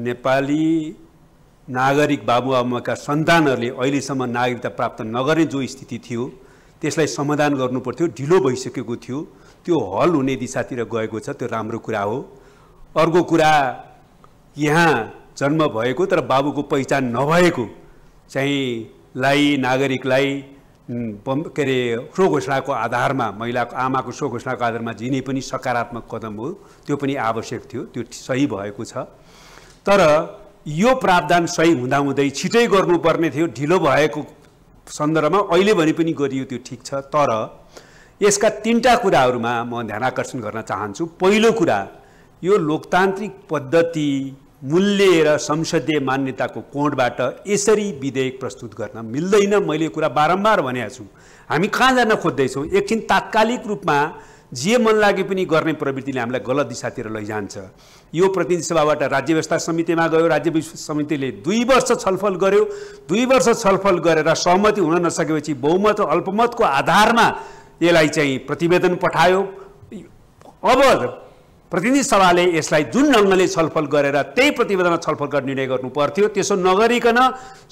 नेपाली नागरिक बाबुआमाका सन्तानहरूले अहिलेसम्म नागरिकता प्राप्त नगर्ने जो स्थिति थियो त्यसलाई समाधान गर्नु पर्थ्यो ढिलो भइसकेको थियो त्यो हल हुने दिशातिर गएको छ त्यो राम्रो कुरा हो अर्को कुरा यहाँ जन्म भएको तर बाबुको पहिचान नभएको चाहिँ लाई नागरिकलाई के अरे स्वघोषणाको आधारमा महिलाको आमाको घोषणाको आधारमा जिने पनि सकारात्मक कदम हो त्यो पनि आवश्यक थियो त्यो सही भएको छ तर यो प्रावधान सही हुँदाहुँदै छिटै गर्नुपर्ने थियो ढिलो भएको सन्दर्भमा अहिले भने पनि गरियो त्यो ठिक छ तर यसका तिनवटा कुराहरूमा म ध्यान आकर्षण गर्न चाहन्छु पहिलो कुरा यो लोकतान्त्रिक पद्धति मूल्य र संसदीय मान्यताको कोणबाट यसरी विधेयक प्रस्तुत गर्न मिल्दैन मैले कुरा बारम्बार भनेको छु हामी कहाँ जान खोज्दैछौँ एकछिन तात्कालिक रूपमा जे मन लागे पनि गर्ने प्रवृत्तिले हामीलाई गलत दिशातिर लैजान्छ यो प्रतिनिधि सभाबाट राज्य व्यवस्था समितिमा गयो राज्य समितिले दुई वर्ष छलफल गर्यो दुई वर्ष छलफल गरेर सहमति हुन नसकेपछि बहुमत अल्पमतको आधारमा यसलाई चाहिँ प्रतिवेदन पठायो अब प्रतिनिधि सभाले यसलाई जुन ढङ्गले छलफल गरेर त्यही प्रतिवेदनमा छलफल गर्ने निर्णय गर्नु पर्थ्यो त्यसो नगरिकन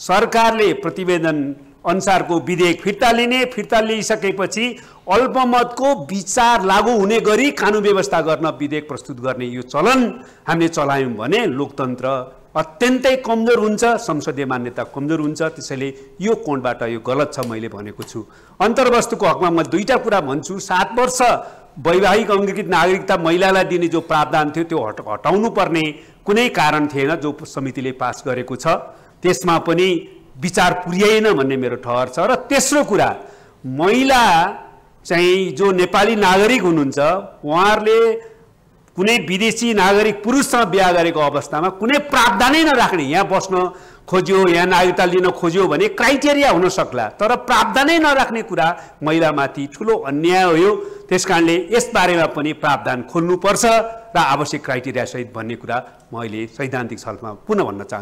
सरकारले प्रतिवेदन अनुसारको विधेयक फिर्ता लिने फिर्ता लिइसकेपछि अल्पमतको विचार लागू हुने गरी कानुन व्यवस्था गर्न विधेयक प्रस्तुत गर्ने यो चलन हामीले चलायौँ भने लोकतन्त्र अत्यन्तै कमजोर हुन्छ संसदीय मान्यता कमजोर हुन्छ त्यसैले यो कोणबाट यो गलत छ मैले भनेको छु अन्तर्वस्तुको हकमा म दुईवटा कुरा भन्छु सात वर्ष वैवाहिक अङ्गीकृत नागरिकता महिलालाई दिने जो प्रावधान थियो त्यो हट हटाउनु पर्ने कुनै कारण थिएन जो समितिले पास गरेको छ त्यसमा पनि विचार पुर्याएन भन्ने मेरो ठहर छ र तेस्रो कुरा महिला चाहिँ जो नेपाली नागरिक हुनुहुन्छ उहाँहरूले कुनै विदेशी नागरिक पुरुषसँग बिहा गरेको अवस्थामा कुनै प्रावधानै नराख्ने यहाँ बस्न खोज्यो यहाँ नागरिकता लिन खोज्यो भने क्राइटेरिया हुन सक्ला तर प्रावधानै नराख्ने कुरा महिलामाथि ठुलो अन्याय हो त्यस कारणले यसबारेमा पनि प्रावधान खोल्नुपर्छ र आवश्यक क्राइटेरियासहित भन्ने कुरा म अहिले सैद्धान्तिक छलफलमा पुनः भन्न चाहन्छु